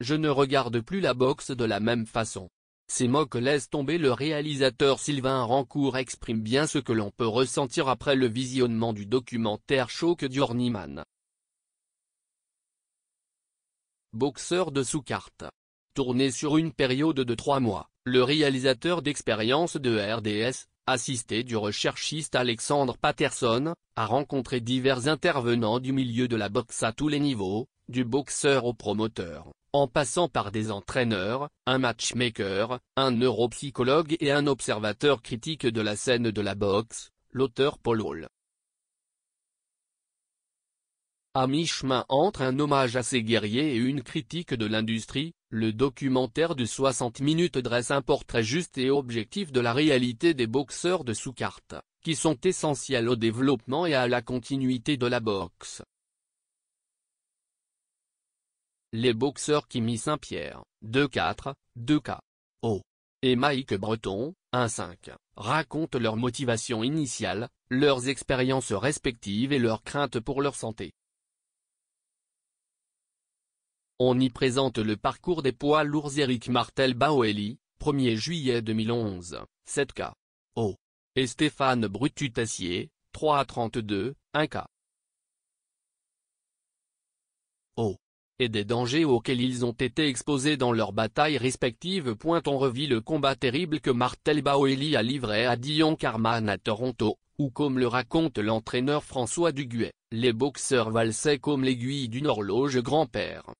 Je ne regarde plus la boxe de la même façon. Ces mots que laisse tomber le réalisateur Sylvain Rancourt expriment bien ce que l'on peut ressentir après le visionnement du documentaire Choc d'Orniman. Boxeur de sous-carte. Tourné sur une période de trois mois, le réalisateur d'expérience de RDS, assisté du recherchiste Alexandre Patterson, a rencontré divers intervenants du milieu de la boxe à tous les niveaux, du boxeur au promoteur, en passant par des entraîneurs, un matchmaker, un neuropsychologue et un observateur critique de la scène de la boxe, l'auteur Paul Hall. À mi-chemin entre un hommage à ses guerriers et une critique de l'industrie, le documentaire de 60 minutes dresse un portrait juste et objectif de la réalité des boxeurs de sous-carte, qui sont essentiels au développement et à la continuité de la boxe les boxeurs Kimi Saint-Pierre, 2-4, 2K. O. Et Mike Breton, 1-5, racontent leur motivation initiale, leurs expériences respectives et leurs craintes pour leur santé. On y présente le parcours des poids lourds Eric Martel baoelli 1er juillet 2011, 7K. O. Et Stéphane Brututassier, 3 à 32, 1K. et des dangers auxquels ils ont été exposés dans leurs batailles respectives. On revit le combat terrible que Martel Baoeli a livré à Dion Carman à Toronto, où comme le raconte l'entraîneur François Duguet, les boxeurs valsaient comme l'aiguille d'une horloge grand-père.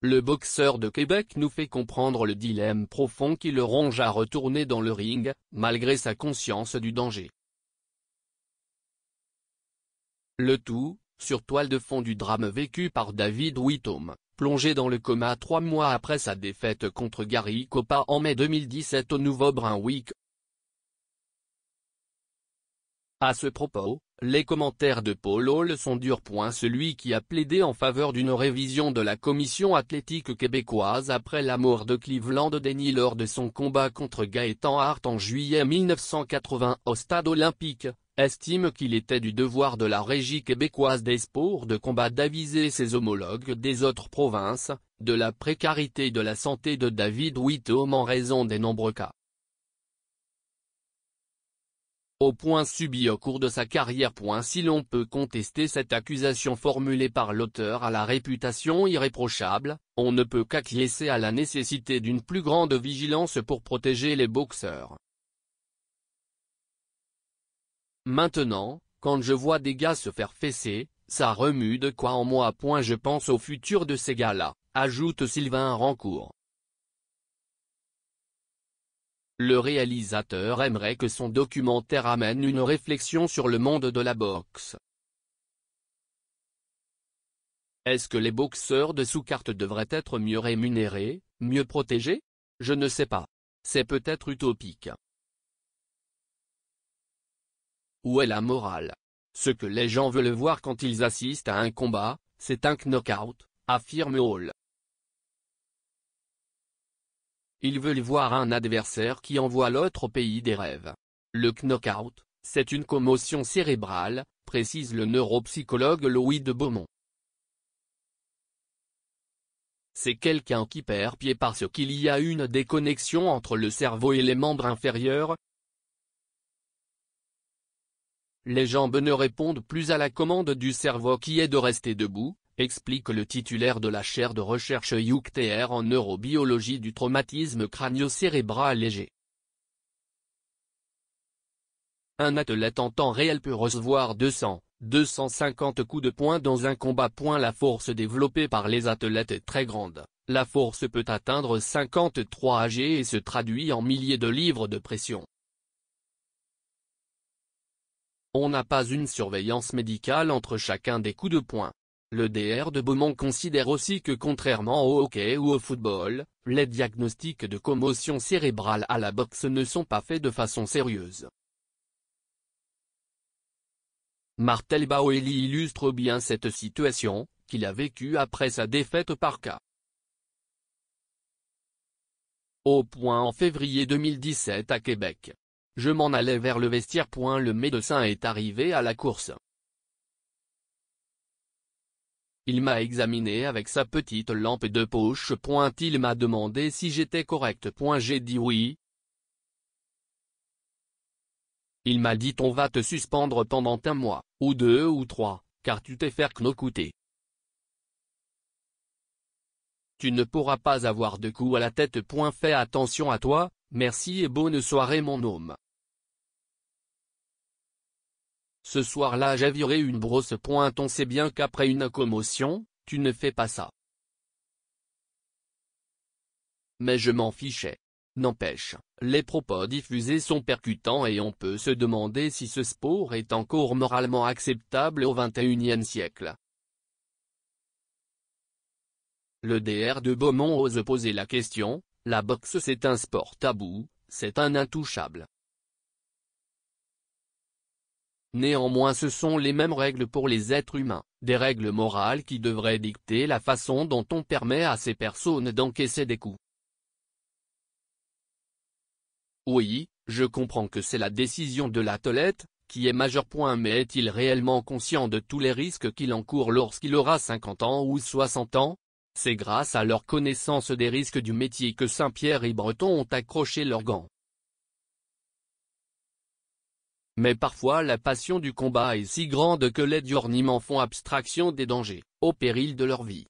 Le boxeur de Québec nous fait comprendre le dilemme profond qui le ronge à retourner dans le ring, malgré sa conscience du danger. Le tout, sur toile de fond du drame vécu par David Whitome, plongé dans le coma trois mois après sa défaite contre Gary Coppa en mai 2017 au Nouveau-Brunswick. À ce propos, les commentaires de Paul Hall sont durs. Celui qui a plaidé en faveur d'une révision de la commission athlétique québécoise après la mort de Cleveland Denny lors de son combat contre Gaëtan Hart en juillet 1980 au stade olympique, estime qu'il était du devoir de la Régie québécoise des sports de combat d'aviser ses homologues des autres provinces, de la précarité de la santé de David Whittom en raison des nombreux cas. Au point subi au cours de sa carrière. Si l'on peut contester cette accusation formulée par l'auteur à la réputation irréprochable, on ne peut qu'acquiescer à la nécessité d'une plus grande vigilance pour protéger les boxeurs. Maintenant, quand je vois des gars se faire fesser, ça remue de quoi en moi. Point je pense au futur de ces gars-là, ajoute Sylvain Rancourt. Le réalisateur aimerait que son documentaire amène une réflexion sur le monde de la boxe. Est-ce que les boxeurs de sous-carte devraient être mieux rémunérés, mieux protégés Je ne sais pas. C'est peut-être utopique. Où est la morale Ce que les gens veulent voir quand ils assistent à un combat, c'est un knockout, affirme Hall. Ils veulent voir un adversaire qui envoie l'autre au pays des rêves. Le knockout, c'est une commotion cérébrale, précise le neuropsychologue Louis de Beaumont. C'est quelqu'un qui perd pied parce qu'il y a une déconnexion entre le cerveau et les membres inférieurs, les jambes ne répondent plus à la commande du cerveau qui est de rester debout, explique le titulaire de la chaire de recherche UCTR en neurobiologie du traumatisme crânio-cérébral léger. Un athlète en temps réel peut recevoir 200, 250 coups de poing dans un combat. Point la force développée par les athlètes est très grande. La force peut atteindre 53 AG et se traduit en milliers de livres de pression. On n'a pas une surveillance médicale entre chacun des coups de poing. Le DR de Beaumont considère aussi que contrairement au hockey ou au football, les diagnostics de commotion cérébrale à la boxe ne sont pas faits de façon sérieuse. Martel Baoeli illustre bien cette situation, qu'il a vécue après sa défaite par cas. Au point en février 2017 à Québec. Je m'en allais vers le vestiaire. Le médecin est arrivé à la course. Il m'a examiné avec sa petite lampe de poche. Il m'a demandé si j'étais correct. J'ai dit oui. Il m'a dit on va te suspendre pendant un mois, ou deux ou trois, car tu t'es fait knockouter. Tu ne pourras pas avoir de coups à la tête. Fais attention à toi, merci et bonne soirée mon homme. Ce soir-là j'avirai une brosse. pointe On sait bien qu'après une commotion, tu ne fais pas ça. Mais je m'en fichais. N'empêche, les propos diffusés sont percutants et on peut se demander si ce sport est encore moralement acceptable au XXIe siècle. Le DR de Beaumont ose poser la question, la boxe c'est un sport tabou, c'est un intouchable. Néanmoins ce sont les mêmes règles pour les êtres humains, des règles morales qui devraient dicter la façon dont on permet à ces personnes d'encaisser des coups. Oui, je comprends que c'est la décision de l'athlète, qui est majeur point mais est-il réellement conscient de tous les risques qu'il encourt lorsqu'il aura 50 ans ou 60 ans C'est grâce à leur connaissance des risques du métier que Saint-Pierre et Breton ont accroché leurs gants. Mais parfois la passion du combat est si grande que les Diornimans font abstraction des dangers, au péril de leur vie.